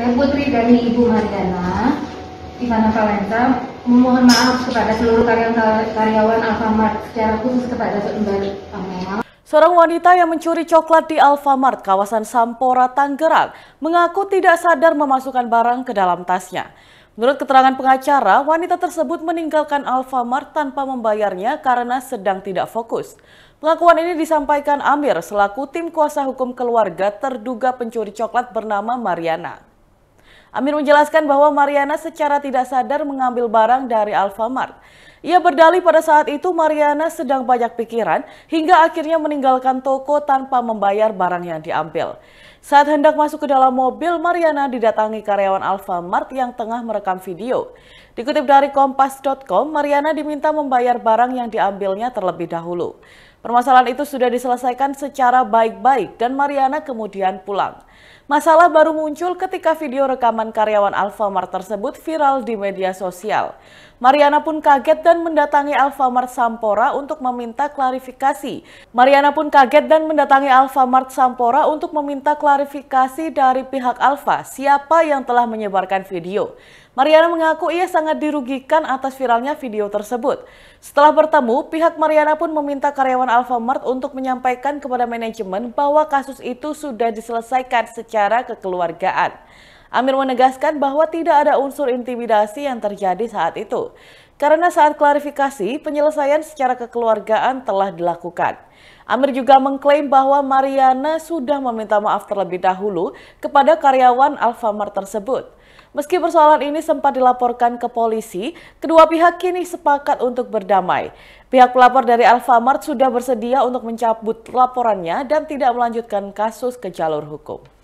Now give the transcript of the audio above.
Saya putri dari Ibu Mariana Ivana Valenta memohon maaf kepada seluruh karyawan Alfamart secara khusus kepada Mbak Pamela Seorang wanita yang mencuri coklat di Alfamart kawasan Sampora, Tanggerang mengaku tidak sadar memasukkan barang ke dalam tasnya. Menurut keterangan pengacara, wanita tersebut meninggalkan Alfamart tanpa membayarnya karena sedang tidak fokus. Pengakuan ini disampaikan Amir selaku tim kuasa hukum keluarga terduga pencuri coklat bernama Mariana. Amir menjelaskan bahwa Mariana secara tidak sadar mengambil barang dari Alfamart. Ia berdalih pada saat itu Mariana sedang banyak pikiran hingga akhirnya meninggalkan toko tanpa membayar barang yang diambil. Saat hendak masuk ke dalam mobil, Mariana didatangi karyawan Alfamart yang tengah merekam video. Dikutip dari kompas.com, Mariana diminta membayar barang yang diambilnya terlebih dahulu. Permasalahan itu sudah diselesaikan secara baik-baik dan Mariana kemudian pulang. Masalah baru muncul ketika video rekaman karyawan Alfamart tersebut viral di media sosial. Mariana pun kaget dan mendatangi Alfamart Sampora untuk meminta klarifikasi. Mariana pun kaget dan mendatangi Alfamart Sampora untuk meminta klarifikasi dari pihak Alfa siapa yang telah menyebarkan video. Mariana mengaku ia sangat dirugikan atas viralnya video tersebut. Setelah bertemu, pihak Mariana pun meminta karyawan Alfamart untuk menyampaikan kepada manajemen bahwa kasus itu sudah diselesaikan secara kekeluargaan. Amir menegaskan bahwa tidak ada unsur intimidasi yang terjadi saat itu, karena saat klarifikasi penyelesaian secara kekeluargaan telah dilakukan. Amir juga mengklaim bahwa Mariana sudah meminta maaf terlebih dahulu kepada karyawan Alfamart tersebut. Meski persoalan ini sempat dilaporkan ke polisi, kedua pihak kini sepakat untuk berdamai. Pihak pelapor dari Alfamart sudah bersedia untuk mencabut laporannya dan tidak melanjutkan kasus ke jalur hukum.